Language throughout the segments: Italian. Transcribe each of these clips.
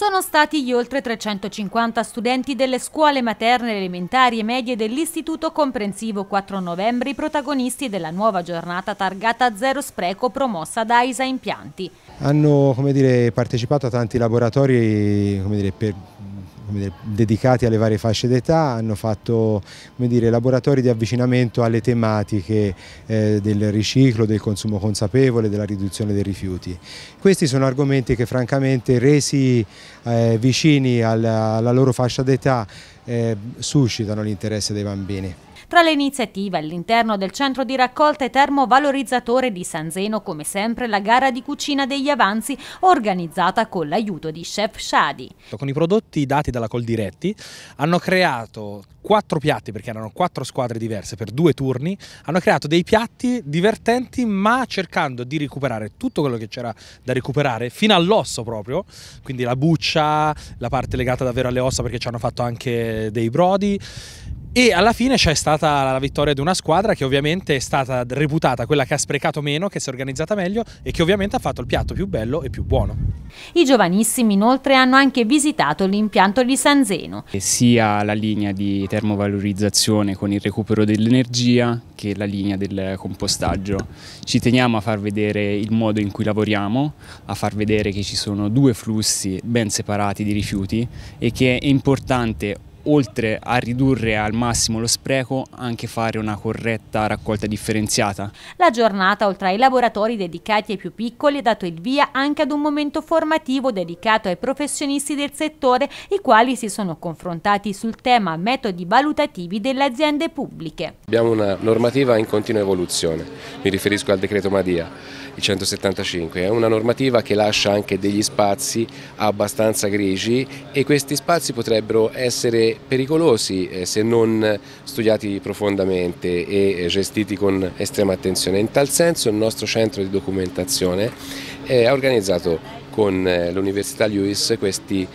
sono stati gli oltre 350 studenti delle scuole materne, elementari e medie dell'Istituto Comprensivo 4 Novembre i protagonisti della nuova giornata targata Zero Spreco promossa da ISA Impianti. Hanno dire, partecipato a tanti laboratori dire, per dire, dedicati alle varie fasce d'età, hanno fatto dire, laboratori di avvicinamento alle tematiche eh, del riciclo, del consumo consapevole, della riduzione dei rifiuti. Questi sono argomenti che francamente resi eh, vicini alla, alla loro fascia d'età eh, suscitano l'interesse dei bambini. Tra le iniziative all'interno del centro di raccolta e termovalorizzatore di San Zeno, come sempre, la gara di cucina degli avanzi organizzata con l'aiuto di Chef Shadi. Con i prodotti dati dalla Coldiretti hanno creato quattro piatti, perché erano quattro squadre diverse per due turni, hanno creato dei piatti divertenti ma cercando di recuperare tutto quello che c'era da recuperare, fino all'osso proprio, quindi la buccia, la parte legata davvero alle ossa perché ci hanno fatto anche dei brodi e alla fine c'è stata la vittoria di una squadra che ovviamente è stata reputata quella che ha sprecato meno, che si è organizzata meglio e che ovviamente ha fatto il piatto più bello e più buono. I giovanissimi inoltre hanno anche visitato l'impianto di San Zeno. sia la linea di termovalorizzazione con il recupero dell'energia che la linea del compostaggio. Ci teniamo a far vedere il modo in cui lavoriamo, a far vedere che ci sono due flussi ben separati di rifiuti e che è importante oltre a ridurre al massimo lo spreco, anche fare una corretta raccolta differenziata. La giornata, oltre ai laboratori dedicati ai più piccoli, ha dato il via anche ad un momento formativo dedicato ai professionisti del settore, i quali si sono confrontati sul tema metodi valutativi delle aziende pubbliche. Abbiamo una normativa in continua evoluzione, mi riferisco al decreto Madia, il 175, è una normativa che lascia anche degli spazi abbastanza grigi e questi spazi potrebbero essere pericolosi eh, se non studiati profondamente e eh, gestiti con estrema attenzione. In tal senso il nostro centro di documentazione eh, ha organizzato con l'Università Lewis questi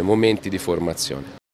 momenti di formazione.